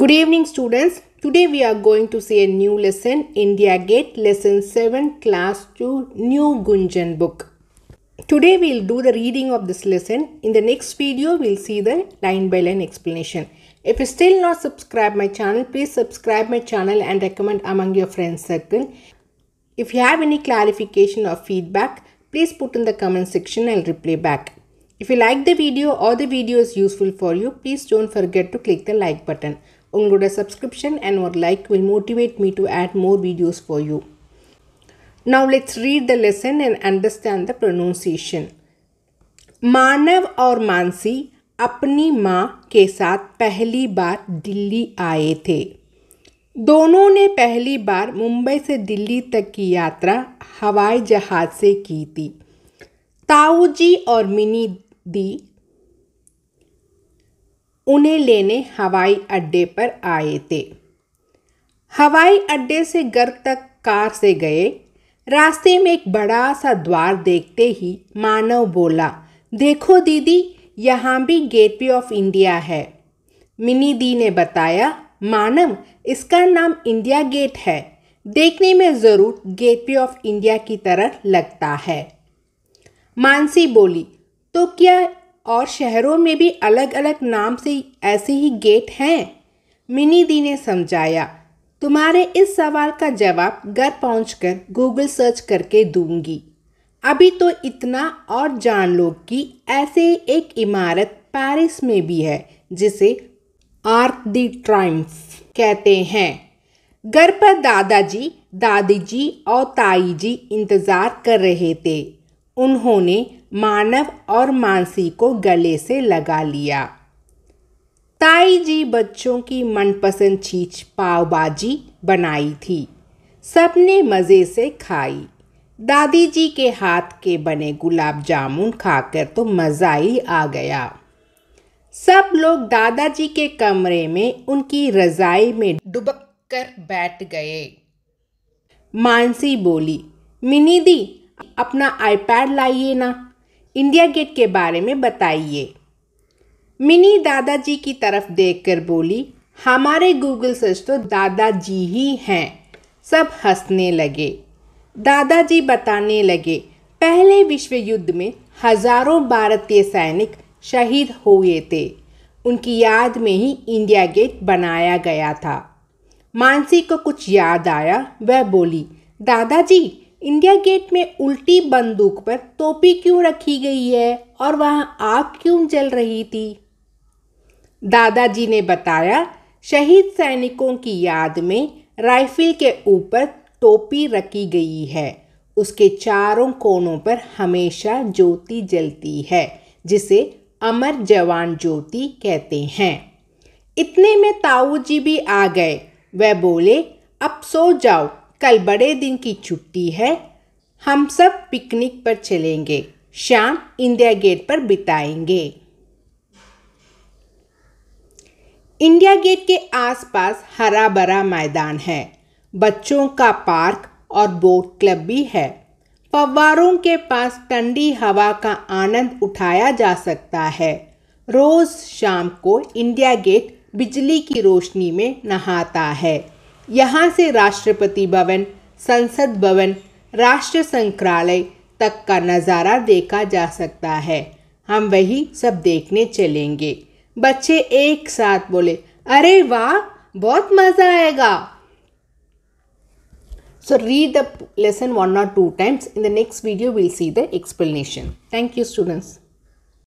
Good evening students. Today we are going to see a new lesson India Gate lesson 7 class 2 new Gunjan book. Today we will do the reading of this lesson. In the next video we will see the line by line explanation. If you still not subscribe my channel please subscribe my channel and recommend among your friends circle. If you have any clarification or feedback please put in the comment section I'll reply back. If you like the video or the video is useful for you please don't forget to click the like button. உங்களோட subscription and ஒரு like will motivate me to add more videos for you Now let's read the lesson and understand the pronunciation. Manav और मानसी अपनी माँ के साथ पहली बार दिल्ली आए थे दोनों ने पहली बार मुंबई से दिल्ली तक की यात्रा हवाई जहाज़ से की थी ताऊ जी और मिनी दी उन्हें लेने हवाई अड्डे पर आए थे हवाई अड्डे से घर तक कार से गए रास्ते में एक बड़ा सा द्वार देखते ही मानव बोला देखो दीदी यहाँ भी गेटवे ऑफ इंडिया है मिनी दी ने बताया मानव इसका नाम इंडिया गेट है देखने में ज़रूर गेटवे ऑफ इंडिया की तरह लगता है मानसी बोली तो क्या और शहरों में भी अलग अलग नाम से ऐसे ही गेट हैं मिनी दी ने समझाया तुम्हारे इस सवाल का जवाब घर पहुँच गूगल सर्च करके दूंगी अभी तो इतना और जान लो कि ऐसे एक इमारत पेरिस में भी है जिसे आर्क दी ट्राइम्फ कहते हैं घर पर दादाजी दादी जी और ताई जी इंतज़ार कर रहे थे उन्होंने मानव और मानसी को गले से लगा लिया ताई जी बच्चों की मनपसंद चीज पावबाजी बनाई थी सबने मज़े से खाई दादी जी के हाथ के बने गुलाब जामुन खाकर तो मज़ा ही आ गया सब लोग दादाजी के कमरे में उनकी रज़ाई में डुबक कर बैठ गए मानसी बोली मिनी दी अपना आईपैड लाइए ना इंडिया गेट के बारे में बताइए मिनी दादाजी की तरफ देखकर बोली हमारे गूगल सर्च तो दादाजी ही हैं सब हंसने लगे दादाजी बताने लगे पहले विश्व युद्ध में हजारों भारतीय सैनिक शहीद हुए थे उनकी याद में ही इंडिया गेट बनाया गया था मानसी को कुछ याद आया वह बोली दादाजी इंडिया गेट में उल्टी बंदूक पर टोपी क्यों रखी गई है और वहां आग क्यों जल रही थी दादाजी ने बताया शहीद सैनिकों की याद में राइफल के ऊपर टोपी रखी गई है उसके चारों कोनों पर हमेशा ज्योति जलती है जिसे अमर जवान ज्योति कहते हैं इतने में ताऊ जी भी आ गए वह बोले अब सो जाओ कल बड़े दिन की छुट्टी है हम सब पिकनिक पर चलेंगे शाम इंडिया गेट पर बिताएंगे इंडिया गेट के आसपास हरा भरा मैदान है बच्चों का पार्क और बोट क्लब भी है फव्वारों के पास ठंडी हवा का आनंद उठाया जा सकता है रोज़ शाम को इंडिया गेट बिजली की रोशनी में नहाता है यहाँ से राष्ट्रपति भवन संसद भवन राष्ट्र संग्रहालय तक का नज़ारा देखा जा सकता है हम वही सब देखने चलेंगे बच्चे एक साथ बोले अरे वाह बहुत मज़ा आएगा so read the lesson one और two times in the next video will see the explanation thank you students